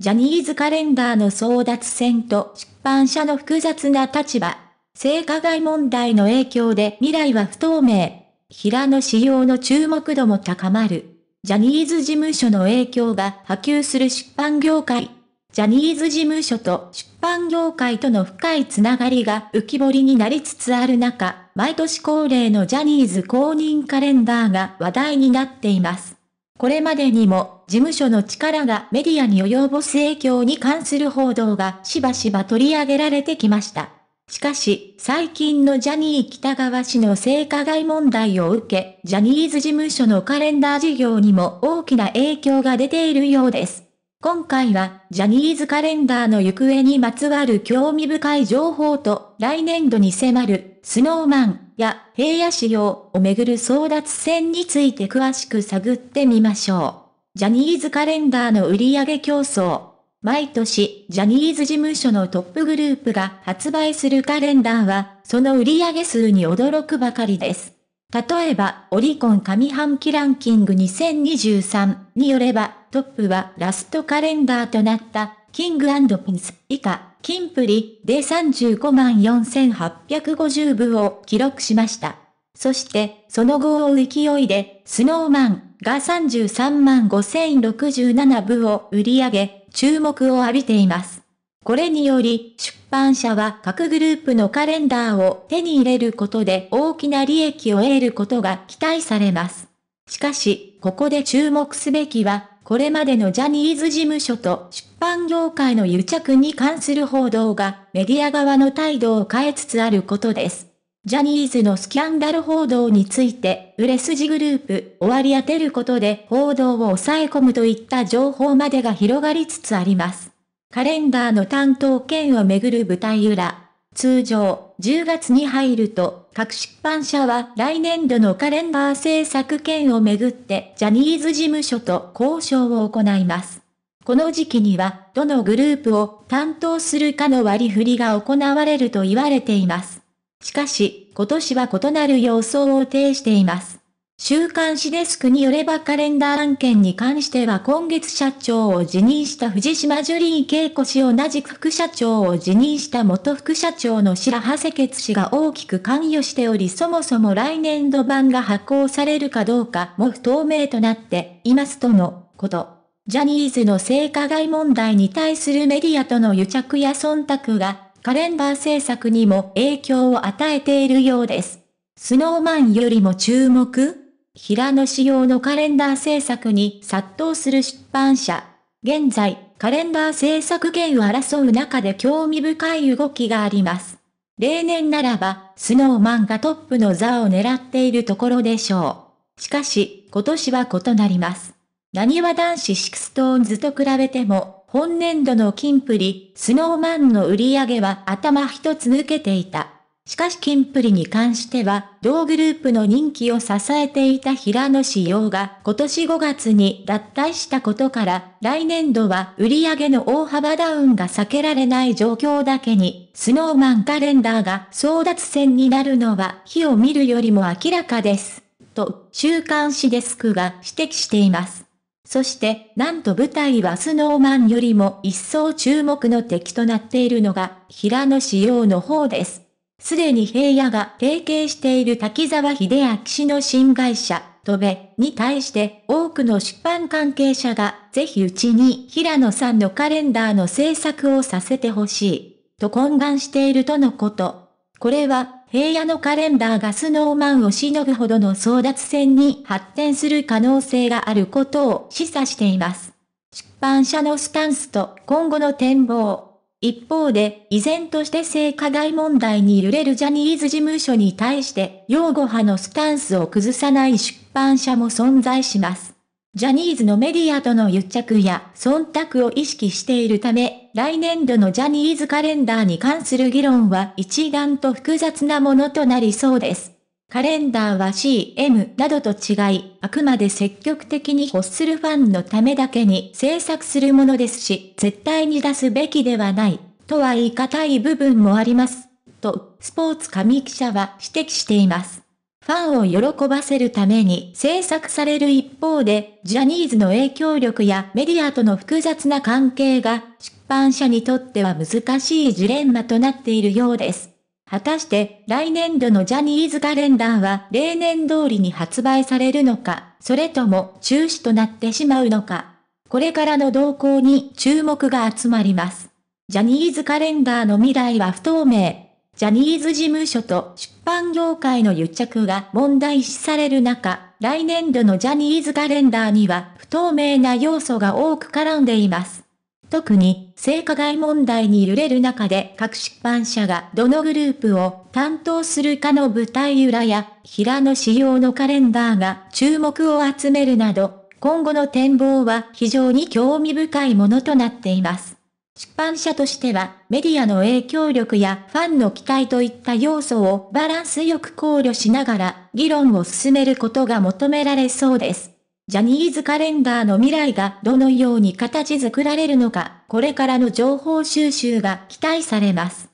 ジャニーズカレンダーの争奪戦と出版社の複雑な立場。性加害問題の影響で未来は不透明。平野仕様の注目度も高まる。ジャニーズ事務所の影響が波及する出版業界。ジャニーズ事務所と出版業界との深いつながりが浮き彫りになりつつある中、毎年恒例のジャニーズ公認カレンダーが話題になっています。これまでにも事務所の力がメディアに及ぼす影響に関する報道がしばしば取り上げられてきました。しかし、最近のジャニー北川氏の性加害問題を受け、ジャニーズ事務所のカレンダー事業にも大きな影響が出ているようです。今回は、ジャニーズカレンダーの行方にまつわる興味深い情報と、来年度に迫る、スノーマンや平野仕様をめぐる争奪戦について詳しく探ってみましょう。ジャニーズカレンダーの売上競争。毎年、ジャニーズ事務所のトップグループが発売するカレンダーは、その売上数に驚くばかりです。例えば、オリコン上半期ランキング2023によれば、トップはラストカレンダーとなった、キングピンス以下、キンプリで35万4850部を記録しました。そして、その後を勢いで、スノーマン、が33万5067部を売り上げ、注目を浴びています。これにより、出版社は各グループのカレンダーを手に入れることで大きな利益を得ることが期待されます。しかし、ここで注目すべきは、これまでのジャニーズ事務所と出版業界の癒着に関する報道がメディア側の態度を変えつつあることです。ジャニーズのスキャンダル報道について、売れ筋グループ、終わり当てることで報道を抑え込むといった情報までが広がりつつあります。カレンダーの担当権をめぐる舞台裏。通常、10月に入ると、各出版社は来年度のカレンダー制作権をめぐって、ジャニーズ事務所と交渉を行います。この時期には、どのグループを担当するかの割り振りが行われると言われています。しかし、今年は異なる様相を呈しています。週刊誌デスクによればカレンダー案件に関しては今月社長を辞任した藤島ジュリー景子氏同じく副社長を辞任した元副社長の白波瀬哲氏が大きく関与しておりそもそも来年度版が発行されるかどうかも不透明となっていますとのこと。ジャニーズの性加害問題に対するメディアとの癒着や忖度がカレンダー制作にも影響を与えているようです。スノーマンよりも注目平野仕様のカレンダー制作に殺到する出版社。現在、カレンダー制作権を争う中で興味深い動きがあります。例年ならば、スノーマンがトップの座を狙っているところでしょう。しかし、今年は異なります。何は男子シクストーンズと比べても、本年度のキンプリ、スノーマンの売り上げは頭一つ抜けていた。しかしキンプリに関しては、同グループの人気を支えていた平野志陽が今年5月に脱退したことから、来年度は売り上げの大幅ダウンが避けられない状況だけに、スノーマンカレンダーが争奪戦になるのは火を見るよりも明らかです。と、週刊誌デスクが指摘しています。そして、なんと舞台はスノーマンよりも一層注目の敵となっているのが、平野紫耀の方です。すでに平野が提携している滝沢秀明氏の新会社、とべ、に対して多くの出版関係者が、ぜひうちに平野さんのカレンダーの制作をさせてほしい、と懇願しているとのこと。これは平野のカレンダーがスノーマンをしのぐほどの争奪戦に発展する可能性があることを示唆しています。出版社のスタンスと今後の展望。一方で、依然として性加害問題に揺れるジャニーズ事務所に対して、擁護派のスタンスを崩さない出版社も存在します。ジャニーズのメディアとの癒着や忖度を意識しているため、来年度のジャニーズカレンダーに関する議論は一段と複雑なものとなりそうです。カレンダーは CM などと違い、あくまで積極的に欲するファンのためだけに制作するものですし、絶対に出すべきではない、とは言い難い部分もあります。と、スポーツ紙記者は指摘しています。ファンを喜ばせるために制作される一方で、ジャニーズの影響力やメディアとの複雑な関係が、出版社にとっては難しいジレンマとなっているようです。果たして、来年度のジャニーズカレンダーは例年通りに発売されるのか、それとも中止となってしまうのか。これからの動向に注目が集まります。ジャニーズカレンダーの未来は不透明。ジャニーズ事務所と出版業界の癒着が問題視される中、来年度のジャニーズカレンダーには不透明な要素が多く絡んでいます。特に、性加害問題に揺れる中で各出版社がどのグループを担当するかの舞台裏や、平野仕様のカレンダーが注目を集めるなど、今後の展望は非常に興味深いものとなっています。出版社としては、メディアの影響力やファンの期待といった要素をバランスよく考慮しながら、議論を進めることが求められそうです。ジャニーズカレンダーの未来がどのように形作られるのか、これからの情報収集が期待されます。